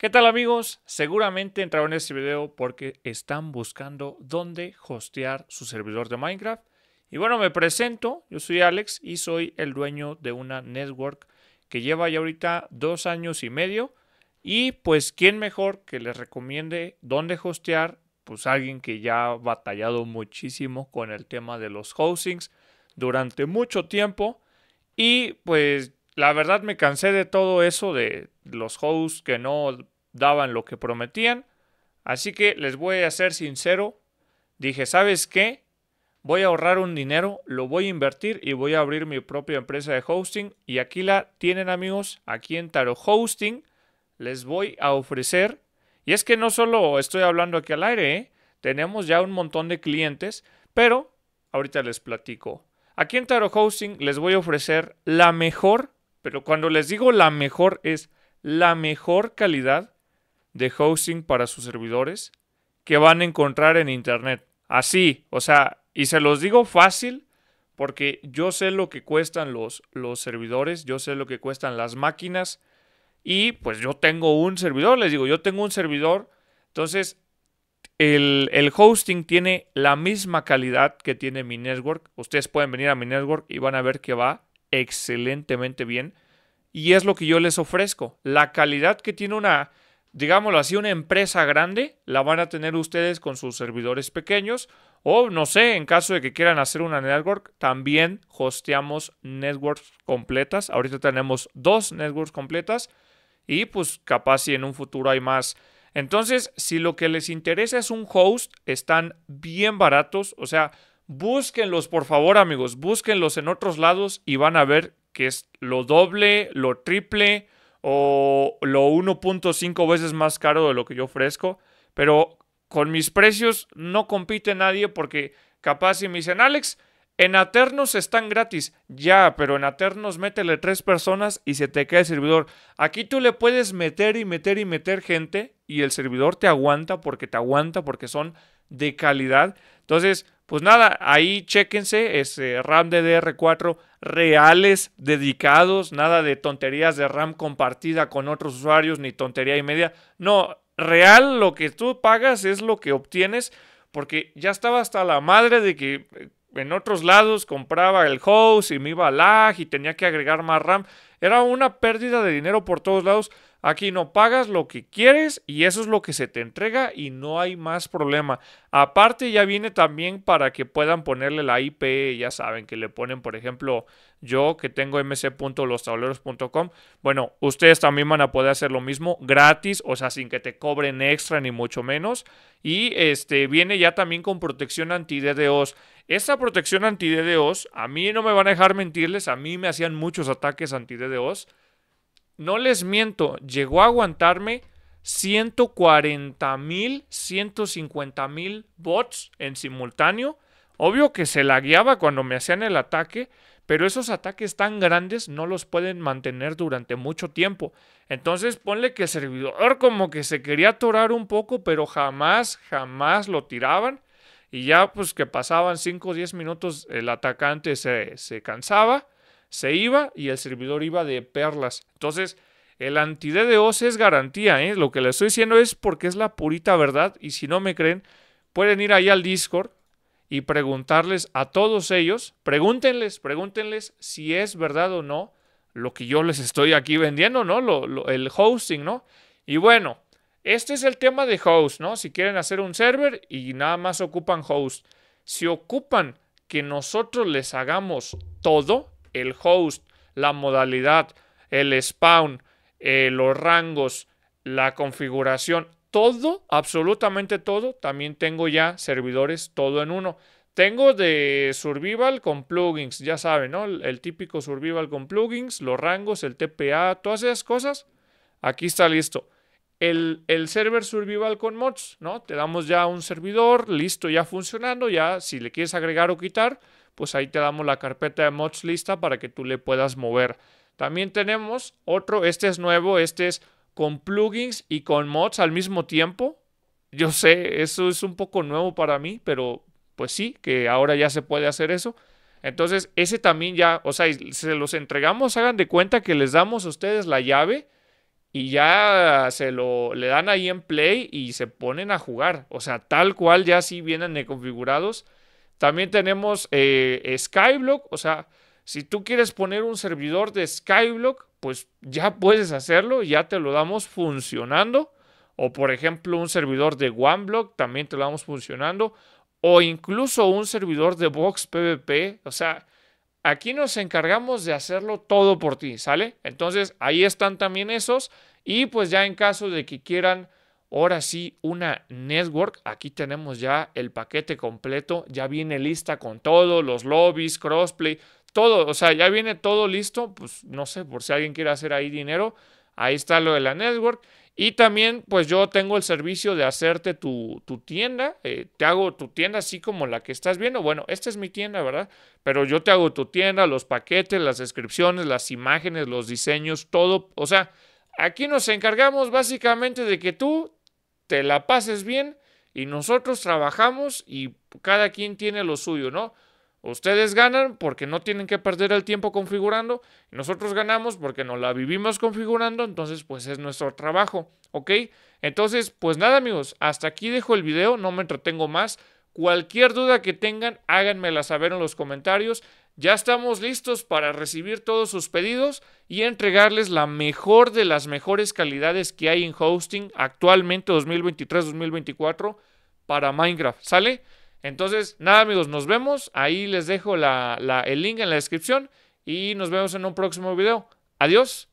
¿Qué tal amigos? Seguramente entraron en este video porque están buscando dónde hostear su servidor de Minecraft. Y bueno, me presento, yo soy Alex y soy el dueño de una network que lleva ya ahorita dos años y medio. Y pues, ¿quién mejor que les recomiende dónde hostear? Pues alguien que ya ha batallado muchísimo con el tema de los hostings durante mucho tiempo. Y pues, la verdad me cansé de todo eso de los hosts que no daban lo que prometían. Así que les voy a ser sincero. Dije, ¿sabes qué? Voy a ahorrar un dinero, lo voy a invertir y voy a abrir mi propia empresa de hosting. Y aquí la tienen amigos, aquí en Taro Hosting les voy a ofrecer. Y es que no solo estoy hablando aquí al aire, ¿eh? tenemos ya un montón de clientes, pero ahorita les platico. Aquí en Taro Hosting les voy a ofrecer la mejor, pero cuando les digo la mejor es la mejor calidad de hosting para sus servidores que van a encontrar en Internet. Así, o sea, y se los digo fácil porque yo sé lo que cuestan los, los servidores, yo sé lo que cuestan las máquinas y pues yo tengo un servidor, les digo, yo tengo un servidor, entonces el, el, hosting tiene la misma calidad que tiene mi network. Ustedes pueden venir a mi network y van a ver que va excelentemente bien. Y es lo que yo les ofrezco. La calidad que tiene una, digámoslo así, una empresa grande, la van a tener ustedes con sus servidores pequeños. O no sé, en caso de que quieran hacer una network, también hosteamos networks completas. Ahorita tenemos dos networks completas y pues capaz si en un futuro hay más. Entonces, si lo que les interesa es un host, están bien baratos. O sea, búsquenlos por favor amigos, búsquenlos en otros lados y van a ver que es lo doble, lo triple o lo 1.5 veces más caro de lo que yo ofrezco. Pero con mis precios no compite nadie porque capaz si me dicen, Alex, en Aternos están gratis. Ya, pero en Aternos métele tres personas y se te cae el servidor. Aquí tú le puedes meter y meter y meter gente y el servidor te aguanta porque te aguanta porque son de calidad. Entonces, pues nada, ahí chéquense, ese RAM DDR4 reales, dedicados, nada de tonterías de RAM compartida con otros usuarios ni tontería y media. No, real lo que tú pagas es lo que obtienes porque ya estaba hasta la madre de que eh, en otros lados compraba el host y me iba a lag y tenía que agregar más RAM. Era una pérdida de dinero por todos lados. Aquí no pagas lo que quieres y eso es lo que se te entrega y no hay más problema. Aparte ya viene también para que puedan ponerle la IP, ya saben que le ponen por ejemplo yo que tengo mc.lostableros.com, bueno, ustedes también van a poder hacer lo mismo gratis, o sea, sin que te cobren extra ni mucho menos. Y este viene ya también con protección anti-DDoS. Esta protección anti-DDoS, a mí no me van a dejar mentirles, a mí me hacían muchos ataques anti-DDoS. No les miento, llegó a aguantarme 140 mil, 150 mil bots en simultáneo. Obvio que se la guiaba cuando me hacían el ataque, pero esos ataques tan grandes no los pueden mantener durante mucho tiempo. Entonces ponle que el servidor como que se quería atorar un poco, pero jamás, jamás lo tiraban. Y ya pues que pasaban 5 o 10 minutos el atacante se, se cansaba, se iba y el servidor iba de perlas. Entonces el anti-DDoS es garantía, ¿eh? lo que les estoy diciendo es porque es la purita verdad y si no me creen pueden ir ahí al Discord y preguntarles a todos ellos, pregúntenles, pregúntenles si es verdad o no lo que yo les estoy aquí vendiendo, ¿no? Lo, el hosting, ¿no? Y bueno, este es el tema de host, ¿no? Si quieren hacer un server y nada más ocupan host. Si ocupan que nosotros les hagamos todo, el host, la modalidad, el spawn, eh, los rangos, la configuración, todo, absolutamente todo. También tengo ya servidores todo en uno. Tengo de Survival con plugins, ya saben, ¿no? El, típico Survival con plugins, los rangos, el TPA, todas esas cosas. Aquí está listo. El, el, server survival con mods, ¿no? Te damos ya un servidor listo, ya funcionando, ya si le quieres agregar o quitar, pues ahí te damos la carpeta de mods lista para que tú le puedas mover. También tenemos otro, este es nuevo, este es con plugins y con mods al mismo tiempo. Yo sé, eso es un poco nuevo para mí, pero pues sí, que ahora ya se puede hacer eso. Entonces, ese también ya, o sea, se los entregamos, hagan de cuenta que les damos a ustedes la llave y ya se lo le dan ahí en play y se ponen a jugar. O sea, tal cual ya sí vienen de configurados. También tenemos eh, Skyblock, o sea, si tú quieres poner un servidor de Skyblock, pues ya puedes hacerlo, ya te lo damos funcionando. O por ejemplo, un servidor de OneBlock también te lo damos funcionando. O incluso un servidor de Box PvP. O sea, aquí nos encargamos de hacerlo todo por ti, ¿sale? Entonces ahí están también esos. Y pues ya en caso de que quieran, ahora sí, una network, aquí tenemos ya el paquete completo, ya viene lista con todo, los lobbies, crossplay, todo, o sea, ya viene todo listo, pues no sé, por si alguien quiere hacer ahí dinero, ahí está lo de la network. Y también, pues yo tengo el servicio de hacerte tu, tienda, eh, te hago tu tienda así como la que estás viendo. Bueno, esta es mi tienda, ¿verdad? Pero yo te hago tu tienda, los paquetes, las descripciones, las imágenes, los diseños, todo. O sea, aquí nos encargamos básicamente de que tú te la pases bien y nosotros trabajamos y cada quien tiene lo suyo, ¿no? Ustedes ganan porque no tienen que perder el tiempo configurando. nosotros ganamos porque nos la vivimos configurando. Entonces, pues es nuestro trabajo. ¿Ok? Entonces, pues nada amigos. Hasta aquí dejo el video. No me entretengo más. Cualquier duda que tengan, háganmela saber en los comentarios. Ya estamos listos para recibir todos sus pedidos y entregarles la mejor de las mejores calidades que hay en hosting actualmente 2023-2024 para Minecraft. ¿Sale? Entonces, nada amigos, nos vemos. Ahí les dejo el link en la descripción y nos vemos en un próximo video. Adiós.